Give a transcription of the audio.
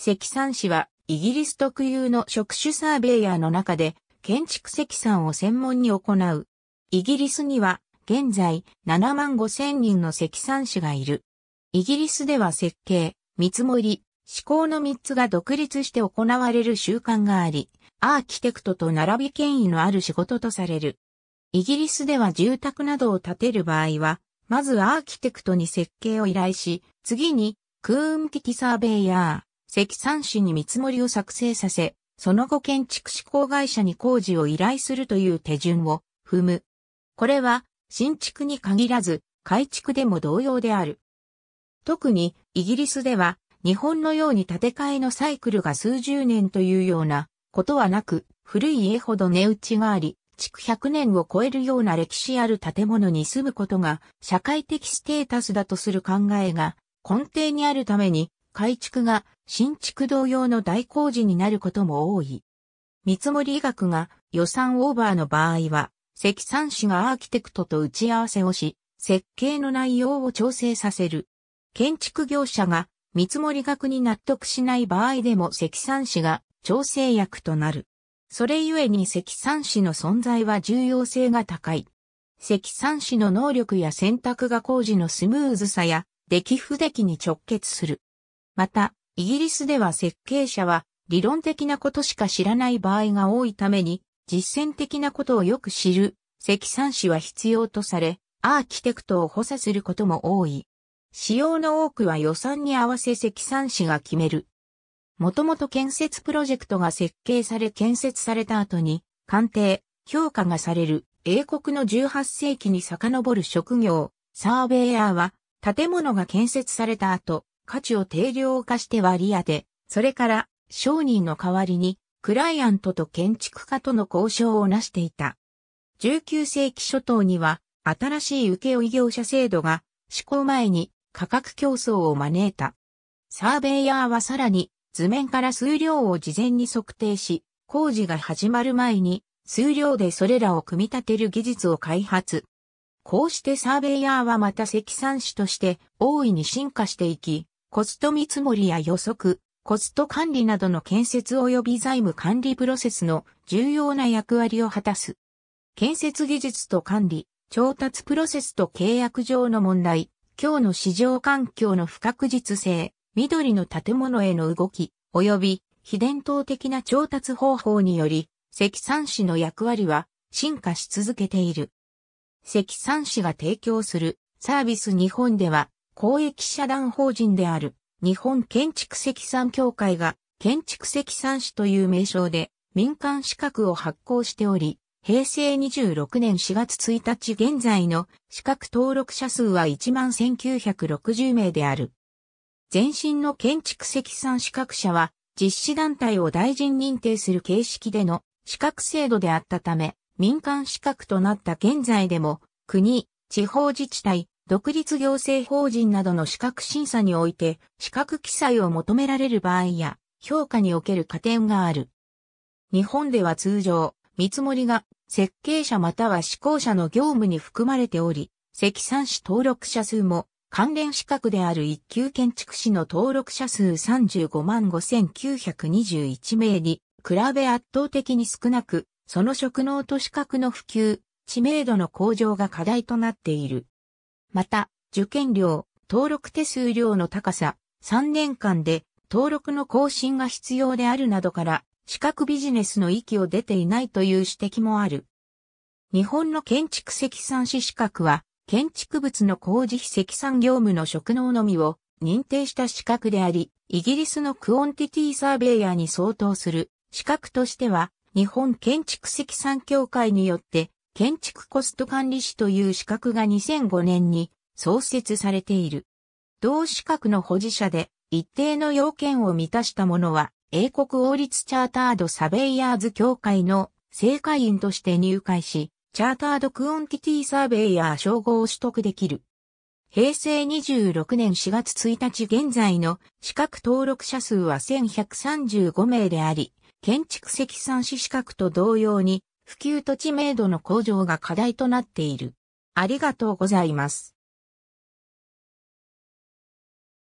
石産士はイギリス特有の職種サーベイヤーの中で建築積算を専門に行う。イギリスには現在7万5千人の積算士がいる。イギリスでは設計、見積もり、思考の3つが独立して行われる習慣があり、アーキテクトと並び権威のある仕事とされる。イギリスでは住宅などを建てる場合は、まずアーキテクトに設計を依頼し、次に空運機器サーベイヤー、石山紙に見積もりを作成させ、その後建築施工会社に工事を依頼するという手順を踏む。これは新築に限らず改築でも同様である。特にイギリスでは日本のように建て替えのサイクルが数十年というようなことはなく、古い家ほど値打ちがあり、築100年を超えるような歴史ある建物に住むことが社会的ステータスだとする考えが根底にあるために改築が新築同様の大工事になることも多い。見積り額が予算オーバーの場合は、積算士がアーキテクトと打ち合わせをし、設計の内容を調整させる。建築業者が見積額に納得しない場合でも積算士が調整役となる。それゆえに積算士の存在は重要性が高い。積算士の能力や選択が工事のスムーズさや、出来不出来に直結する。また、イギリスでは設計者は理論的なことしか知らない場合が多いために、実践的なことをよく知る、積算子は必要とされ、アーキテクトを補佐することも多い。使用の多くは予算に合わせ積算子が決める。もともと建設プロジェクトが設計され建設された後に、鑑定、評価がされる英国の18世紀に遡る職業、サーベイヤーは、建物が建設された後、価値を定量化して割り当て、それから商人の代わりにクライアントと建築家との交渉をなしていた。19世紀初頭には新しい請負業者制度が施行前に価格競争を招いた。サーベイヤーはさらに図面から数量を事前に測定し、工事が始まる前に数量でそれらを組み立てる技術を開発。こうしてサーベイヤーはまた積算子として大いに進化していき、コスト見積もりや予測、コスト管理などの建設及び財務管理プロセスの重要な役割を果たす。建設技術と管理、調達プロセスと契約上の問題、今日の市場環境の不確実性、緑の建物への動き、及び非伝統的な調達方法により、積算子の役割は進化し続けている。積算子が提供するサービス日本では公益社団法人である日本建築積算協会が建築積算士という名称で民間資格を発行しており、平成26年4月1日現在の資格登録者数は11,960名である。前身の建築積算資格者は実施団体を大臣認定する形式での資格制度であったため、民間資格となった現在でも国、地方自治体、独立行政法人などの資格審査において、資格記載を求められる場合や、評価における加点がある。日本では通常、見積もりが設計者または施行者の業務に含まれており、積算士登録者数も関連資格である一級建築士の登録者数35万5921名に比べ圧倒的に少なく、その職能と資格の普及、知名度の向上が課題となっている。また、受験料、登録手数料の高さ、3年間で登録の更新が必要であるなどから、資格ビジネスの域を出ていないという指摘もある。日本の建築積算士資格は、建築物の工事費積算業務の職能のみを認定した資格であり、イギリスのクオンティティサーベイヤーに相当する資格としては、日本建築積算協会によって建築コスト管理士という資格が2005年に創設されている。同資格の保持者で一定の要件を満たした者は英国王立チャータードサベイヤーズ協会の正会員として入会し、チャータードクオンティティサーベイヤー称号を取得できる。平成26年4月1日現在の資格登録者数は1135名であり、建築積算士資格と同様に普及と知名度の向上が課題となっている。ありがとうございます。